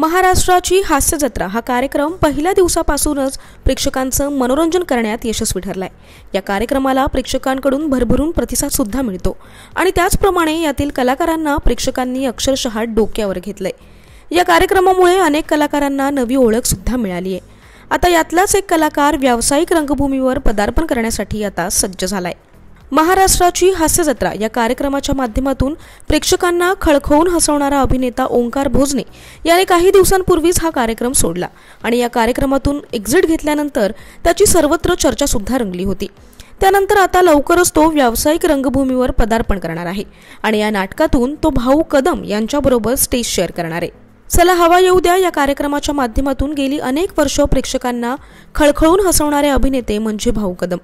महाराष्ट्राची हास्य जत्रा हा कार्यक्रम पहिल्या दिवसापासूनच प्रेक्षकांचं मनोरंजन करण्यात यशस्वी ठरलाय या कार्यक्रमाला प्रेक्षकांकडून भरभरून प्रतिसाद सुद्धा मिळतो आणि त्याचप्रमाणे यातील कलाकारांना प्रेक्षकांनी अक्षरशः डोक्यावर घेतलंय या कार्यक्रमामुळे अनेक कलाकारांना नवी ओळख सुद्धा मिळाली आहे आता यातलाच एक कलाकार व्यावसायिक रंगभूमीवर पदार्पण करण्यासाठी आता सज्ज झालाय महाराष्ट्राची हास्य जत्रा या कार्यक्रमाच्या माध्यमातून प्रेक्षकांना खळखळून हसवणारा अभिनेता ओंकार भोजने याने काही दिवसांपूर्वीच हा कार्यक्रम सोडला आणि या कार्यक्रमातून एक्झिट घेतल्यानंतर त्याची सर्वत्र चर्चा सुद्धा रंगली होती त्यानंतर आता लवकरच तो व्यावसायिक रंगभूमीवर पदार्पण करणार आहे आणि या नाटकातून तो भाऊ कदम यांच्याबरोबर स्टेज शेअर करणार आहे चला हवा येऊ द्या या कार्यक्रमाच्या माध्यमातून गेली अनेक वर्ष प्रेक्षकांना खळखळून हसवणारे अभिनेते म्हणजे भाऊ कदम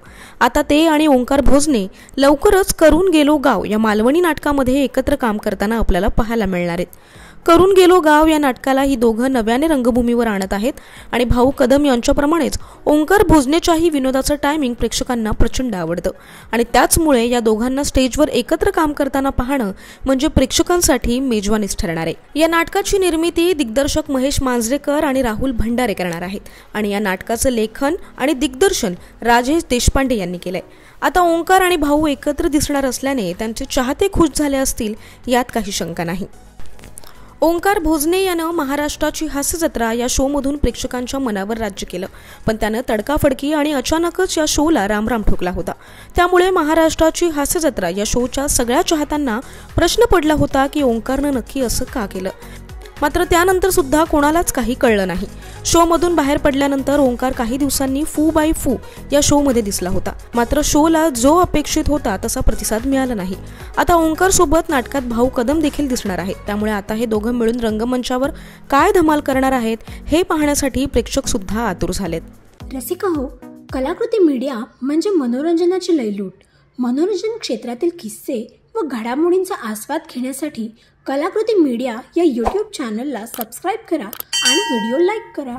आता ते आणि ओंकार भोजने लवकरच करून गेलो गाव या मालवणी नाटकामध्ये एकत्र काम करताना आपल्याला पाहायला मिळणार आहेत करून गेलो गाव या नाटकाला ही दोघं नव्याने रंगभूमीवर आणत आहेत आणि भाऊ कदम यांच्याप्रमाणेच ओंकार भोजनेच्याही विनोदाचं टायमिंग प्रेक्षकांना प्रचंड आवडतं आणि त्याचमुळे या दोघांना स्टेजवर एकत्र काम करताना पाहणं म्हणजे प्रेक्षकांसाठी मेजवानीच ठरणार आहे या नाटकाची निर्मिती दिग्दर्शक महेश मांजरेकर आणि राहुल भंडारे करणार आहेत आणि या नाटकाचं लेखन आणि दिग्दर्शन राजेश देशपांडे यांनी केलंय आता ओंकार आणि भाऊ एकत्र दिसणार असल्याने त्यांचे चाहते खुश झाले असतील यात काही शंका नाही ओंकार भोजने यानं महाराष्ट्राची जत्रा या शोमधून प्रेक्षकांच्या मनावर राज्य केलं पण त्यानं तडकाफडकी आणि अचानकच या शोला रामराम ठोकला होता त्यामुळे महाराष्ट्राची जत्रा या शोच्या सगळ्या चाहत्यांना प्रश्न पडला होता की ओंकारनं नक्की असं का केलं मात्र त्यानंतर सुद्धा कोणालाच काही कळलं नाही शोमधून बाहेर पडल्यानंतर ओंकार काही दिवसांनी फू बाय फू या शोमध्ये दिसला होता मात्र शोला जो अपेक्षित होता तसा प्रतिसाद मिळाला नाही आता ओंकार सोबत नाटकात भाऊ कदम देखील दिसणार आहे त्यामुळे आता हे दोघं मिळून रंगमंचावर काय धमाल करणार आहेत हे पाहण्यासाठी प्रेक्षक सुद्धा आतुर झालेत रसिका हो कलाकृती मीडिया म्हणजे मनोरंजनाची लयलूट मनोरंजन क्षेत्रातील किस्से व घडामोडींचा आस्वाद घेण्यासाठी कलाकृती मीडिया या यूट्यूब चॅनलला सबस्क्राईब करा आणि व्हिडिओ लाईक करा